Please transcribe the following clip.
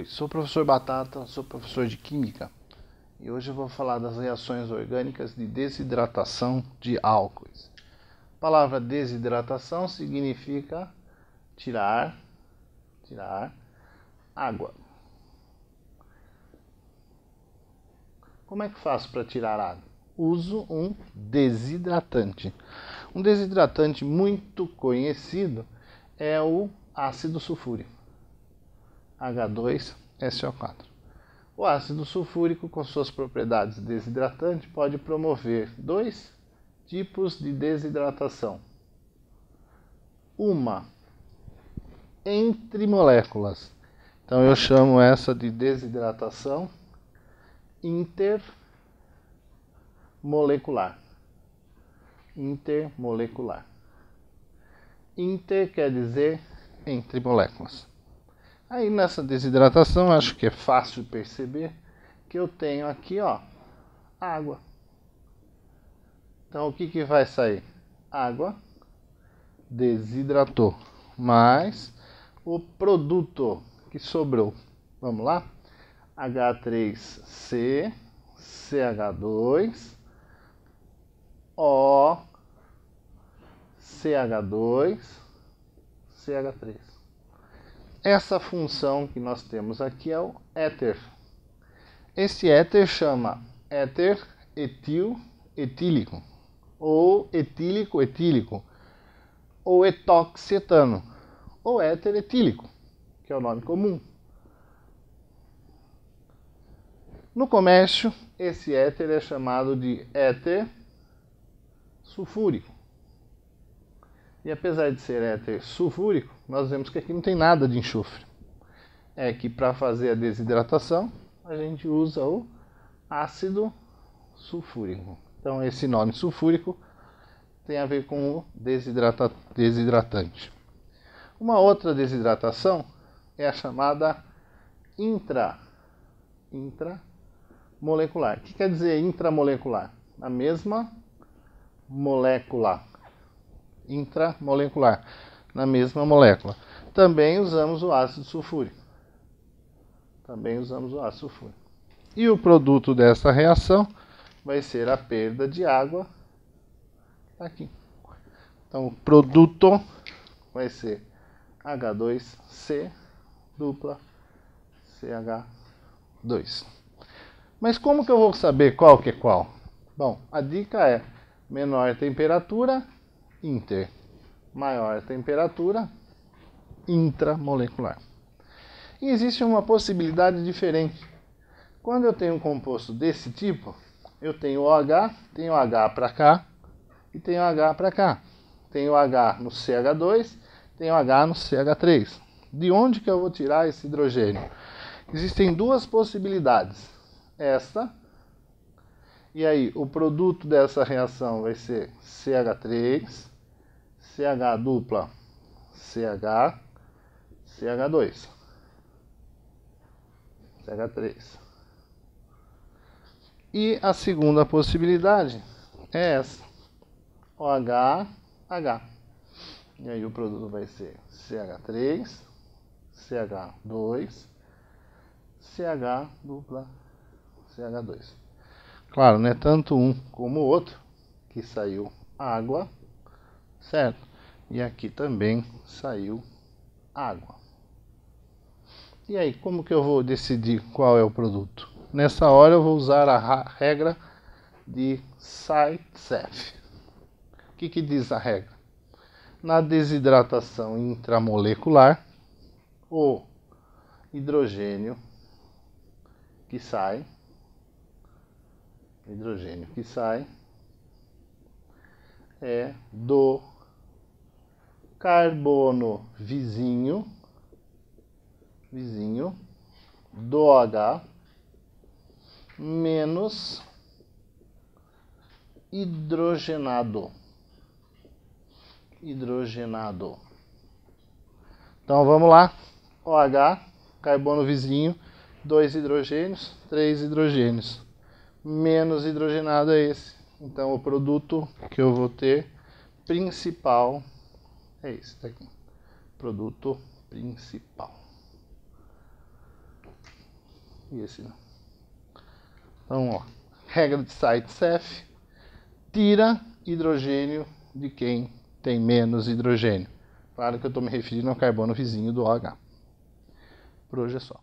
Oi, sou o professor Batata, sou professor de Química e hoje eu vou falar das reações orgânicas de desidratação de álcoois. A palavra desidratação significa tirar, tirar água. Como é que faço para tirar água? Uso um desidratante. Um desidratante muito conhecido é o ácido sulfúrico. H2SO4. O ácido sulfúrico, com suas propriedades desidratantes, pode promover dois tipos de desidratação. Uma entre moléculas. Então eu chamo essa de desidratação intermolecular. Intermolecular. Inter quer dizer entre moléculas. Aí nessa desidratação, acho que é fácil perceber que eu tenho aqui, ó, água. Então o que, que vai sair? Água desidratou, mais o produto que sobrou. Vamos lá? H3C, CH2, O, CH2, CH3. Essa função que nós temos aqui é o éter. Esse éter chama éter etil etílico ou etílico etílico ou etoxetano ou éter etílico, que é o nome comum. No comércio, esse éter é chamado de éter sulfúrico. E apesar de ser éter sulfúrico, nós vemos que aqui não tem nada de enxofre. É que para fazer a desidratação, a gente usa o ácido sulfúrico. Então esse nome sulfúrico tem a ver com o desidrata desidratante. Uma outra desidratação é a chamada intra intramolecular. O que quer dizer intramolecular? A mesma molécula intramolecular, na mesma molécula. Também usamos o ácido sulfúrico. Também usamos o ácido sulfúrico. E o produto dessa reação vai ser a perda de água aqui. Então, o produto vai ser H2C dupla CH2. Mas como que eu vou saber qual que é qual? Bom, a dica é menor temperatura, inter, maior temperatura intramolecular. E existe uma possibilidade diferente. Quando eu tenho um composto desse tipo, eu tenho OH, tenho H para cá e tenho H para cá. Tenho H no CH2, tenho H no CH3. De onde que eu vou tirar esse hidrogênio? Existem duas possibilidades. Esta e aí, o produto dessa reação vai ser CH3 CH dupla CH CH2 CH3 e a segunda possibilidade é essa OH H e aí o produto vai ser CH3 CH2 CH dupla CH2 claro né tanto um como o outro que saiu água certo? E aqui também saiu água. E aí, como que eu vou decidir qual é o produto? Nessa hora eu vou usar a regra de Saitsev. O que, que diz a regra? Na desidratação intramolecular, o hidrogênio que sai, hidrogênio que sai é do carbono vizinho, vizinho do OH menos hidrogenado. Hidrogenado. Então vamos lá. OH, carbono vizinho, dois hidrogênios, três hidrogênios. Menos hidrogenado é esse. Então o produto que eu vou ter principal é esse daqui. Tá Produto principal. E esse não. Então, ó. Regra de site CEF. Tira hidrogênio de quem tem menos hidrogênio. Claro que eu estou me referindo ao carbono vizinho do OH. Por hoje é só.